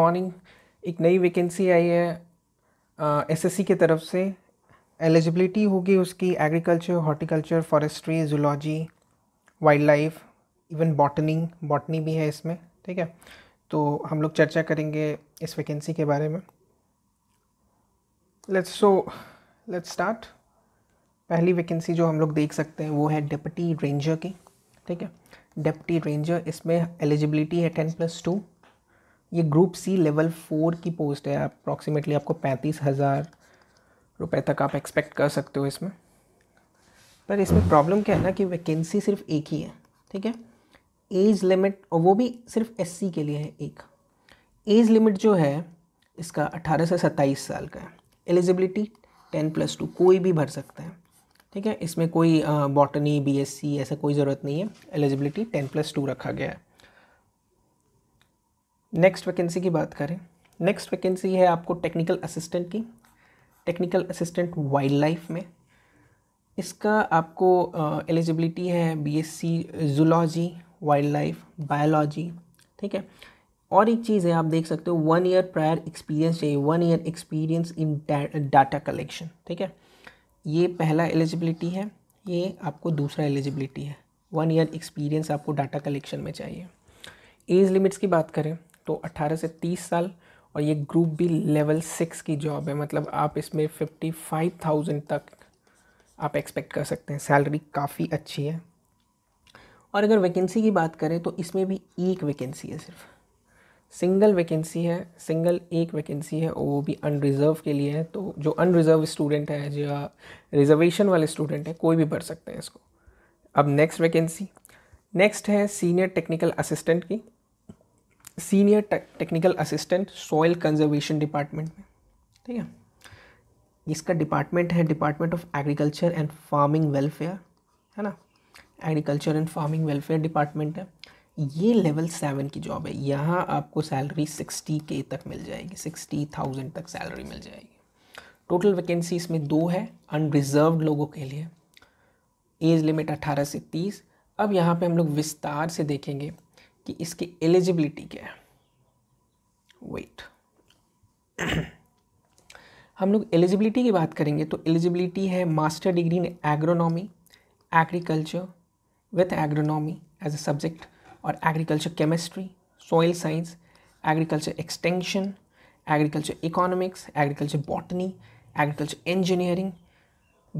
morning एक नई vacancy आई है एसएससी की तरफ से एलिजिबिलिटी होगी उसकी agriculture horticulture forestry zoology wildlife even बॉटनिंग बॉटनी भी है इसमें ठीक है तो हम लोग चर्चा करेंगे इस वैकेंसी के बारे में लेट्स सो लेट्स स्टार्ट पहली वैकेंसी जो हम लोग देख सकते हैं वो है डिप्टी रेंजर की ठीक है डिप्टी रेंजर इसमें एलिजिबिलिटी है टेन प्लस टू ये ग्रुप सी लेवल फोर की पोस्ट है अप्रॉक्सीमेटली आपको पैंतीस हज़ार रुपये तक आप एक्सपेक्ट कर सकते हो इसमें पर इसमें प्रॉब्लम क्या है ना कि वैकेंसी सिर्फ एक ही है ठीक है एज लिमिट और वो भी सिर्फ एस के लिए है एक एज लिमिट जो है इसका अट्ठारह से सत्ताईस साल का है एलिजिबिलिटी टेन प्लस टू कोई भी भर सकता है ठीक है इसमें कोई बॉटनी बी ऐसा कोई ज़रूरत नहीं है एलिजिबिलिटी टेन प्लस टू रखा गया है नेक्स्ट वैकेंसी की बात करें नेक्स्ट वैकेंसी है आपको टेक्निकल असिस्टेंट की टेक्निकल असिस्टेंट वाइल्ड लाइफ में इसका आपको एलिजिबिलिटी uh, है BSc zoology wildlife biology ठीक है और एक चीज़ है आप देख सकते हो वन ईयर प्रायर एक्सपीरियंस चाहिए one year experience in data collection ठीक है ये पहला एलिजिबिलिटी है ये आपको दूसरा एलिजिबिलिटी है वन ईयर एक्सपीरियंस आपको डाटा कलेक्शन में चाहिए एज लिमिट्स की बात करें तो 18 से 30 साल और ये ग्रुप बी लेवल सिक्स की जॉब है मतलब आप इसमें फिफ्टी फाइव थाउजेंड तक आप एक्सपेक्ट कर सकते हैं सैलरी काफ़ी अच्छी है और अगर वैकेंसी की बात करें तो इसमें भी एक वैकेंसी है सिर्फ सिंगल वैकेंसी है सिंगल एक वैकेंसी है वो भी अनरिज़र्व के लिए है तो जो अनरिज़र्व स्टूडेंट है या रिजर्वेशन वाले स्टूडेंट हैं कोई भी भर सकते हैं इसको अब नेक्स्ट वैकेंसी नेक्स्ट है सीनियर टेक्निकल असिस्टेंट की senior technical assistant soil conservation department में ठीक है इसका डिपार्टमेंट है department of agriculture and farming welfare है ना agriculture and farming welfare department है ये लेवल सेवन की जॉब है यहाँ आपको सैलरी सिक्सटी के तक मिल जाएगी सिक्सटी थाउजेंड तक सैलरी मिल जाएगी टोटल वैकेंसी इसमें दो है अनरिजर्व लोगों के लिए एज लिमिट अट्ठारह से तीस अब यहाँ पे हम लोग विस्तार से देखेंगे कि इसकी एलिजिबिलिटी क्या है वेट हम लोग एलिजिबिलिटी की बात करेंगे तो एलिजिबिलिटी है master degree in agronomy agriculture with agronomy as a subject और agriculture chemistry soil science agriculture extension agriculture economics agriculture botany agriculture engineering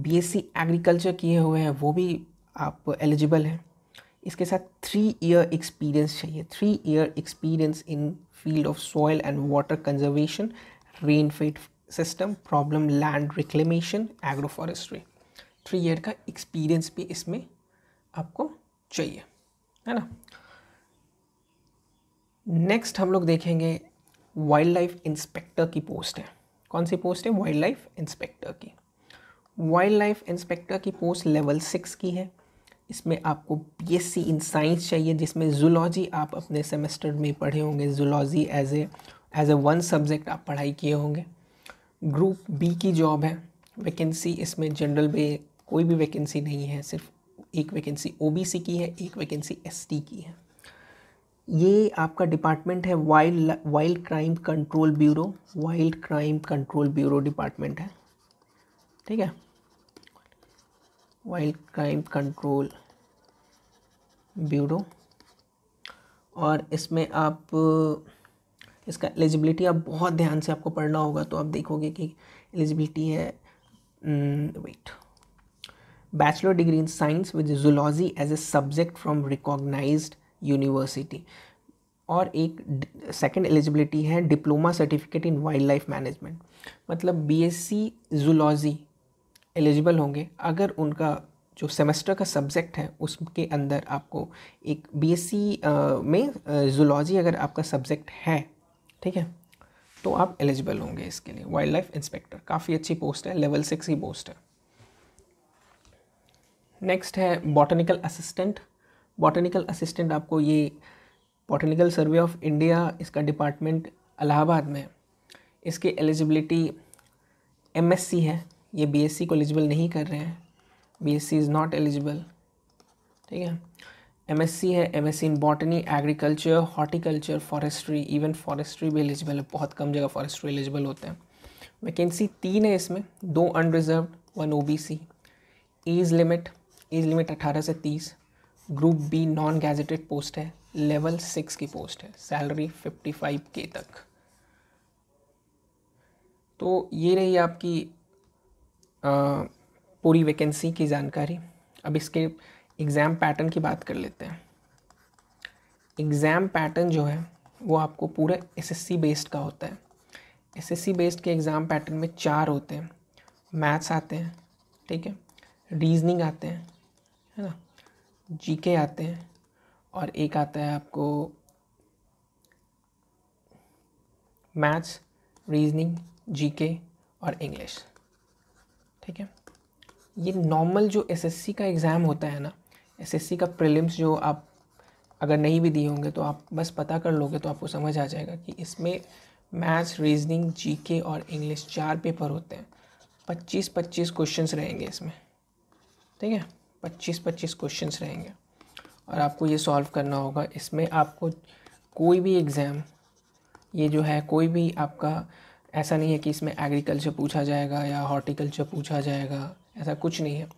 BSc agriculture किए हुए हैं वो भी आप एलिजिबल हैं इसके साथ थ्री ईयर एक्सपीरियंस चाहिए three year experience in field of soil and water conservation rain fed system problem land reclamation agro forestry three year का एक्सपीरियंस भी इसमें आपको चाहिए है ना नेक्स्ट हम लोग देखेंगे वाइल्ड लाइफ इंस्पेक्टर की पोस्ट है कौन सी पोस्ट है वाइल्ड लाइफ इंस्पेक्टर की वाइल्ड लाइफ इंस्पेक्टर की पोस्ट लेवल सिक्स की है इसमें आपको बीएससी इन साइंस चाहिए जिसमें जूलॉजी आप अपने सेमेस्टर में पढ़े होंगे zoology as a as a one subject आप पढ़ाई किए होंगे ग्रुप बी की जॉब है वैकेंसी इसमें जनरल में कोई भी वैकेंसी नहीं है सिर्फ एक वैकेंसी ओबीसी की है एक वैकेंसी एसटी की है ये आपका डिपार्टमेंट है wild wild crime control bureau wild crime control bureau department है ठीक है वाइल्ड क्राइम कंट्रोल ब्यूरो और इसमें आप इसका एलिजिबिलिटी आप बहुत ध्यान से आपको पढ़ना होगा तो आप देखोगे कि एलिजिबिलिटी है वेट bachelor degree in science with zoology as a subject from recognize university और एक सेकंड एलिजिबिलिटी है diploma certificate in wildlife management मतलब बीएससी जुलॉजी एलिजिबल होंगे अगर उनका जो सेमेस्टर का सब्जेक्ट है उसके अंदर आपको एक बीएससी में जूलॉजी अगर आपका सब्जेक्ट है ठीक है तो आप एलिजिबल होंगे इसके लिए वाइल्ड लाइफ इंस्पेक्टर काफ़ी अच्छी पोस्ट है लेवल सिक्स की पोस्ट है नेक्स्ट है बॉटनिकल असिस्टेंट बॉटनिकल असिस्टेंट आपको ये बॉटनिकल सर्वे ऑफ इंडिया इसका डिपार्टमेंट अलाहाबाद में इसकी एलिजिबिलिटी एम है ये बीएससी को एलिजिबल नहीं कर रहे हैं बीएससी इज़ नॉट एलिजिबल ठीक है एमएससी है MSc in botany agriculture horticulture forestry even forestry भी एलिजिबल है बहुत कम जगह फॉरेस्ट्री एलिजिबल होते हैं वैकेंसी तीन है इसमें दो unreserved one O B C age limit age limit अठारह से तीस group B non gazetted post है लेवल सिक्स की पोस्ट है सैलरी फिफ्टी फाइव के तक तो ये रही आपकी पूरी वैकेंसी की जानकारी अब इसके एग्ज़ाम पैटर्न की बात कर लेते हैं एग्ज़ाम पैटर्न जो है वो आपको पूरे एसएससी बेस्ड का होता है एसएससी बेस्ड के एग्ज़ाम पैटर्न में चार होते हैं मैथ्स आते हैं ठीक है रीजनिंग आते हैं है ना जीके आते हैं और एक आता है आपको मैथ्स रीजनिंग जीके और इंग्लिश ठीक है ये नॉर्मल जो एसएससी का एग्ज़ाम होता है ना एसएससी का प्रीलिम्स जो आप अगर नहीं भी दिए होंगे तो आप बस पता कर लोगे तो आपको समझ आ जाएगा कि इसमें मैथ्स रीजनिंग जीके और इंग्लिश चार पेपर होते हैं पच्चीस पच्चीस क्वेश्चंस रहेंगे इसमें ठीक है पच्चीस पच्चीस क्वेश्चंस रहेंगे और आपको ये सॉल्व करना होगा इसमें आपको कोई भी एग्ज़ाम ये जो है कोई भी आपका ऐसा नहीं है कि इसमें एग्रीकल्चर पूछा जाएगा या हॉर्टिकल्चर पूछा जाएगा ऐसा कुछ नहीं है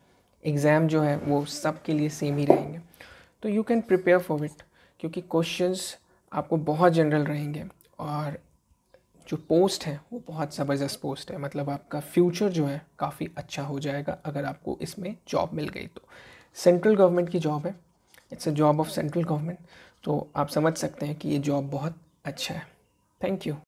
एग्ज़ाम जो है वो सब के लिए सेम ही रहेंगे तो you can prepare for it क्योंकि क्वेश्चंस आपको बहुत जनरल रहेंगे और जो पोस्ट है वो बहुत ज़बरदस्त पोस्ट है मतलब आपका फ्यूचर जो है काफ़ी अच्छा हो जाएगा अगर आपको इसमें जॉब मिल गई तो सेंट्रल गवर्नमेंट की जॉब है it's a job of central government तो आप समझ सकते हैं कि ये जॉब बहुत अच्छा है थैंक यू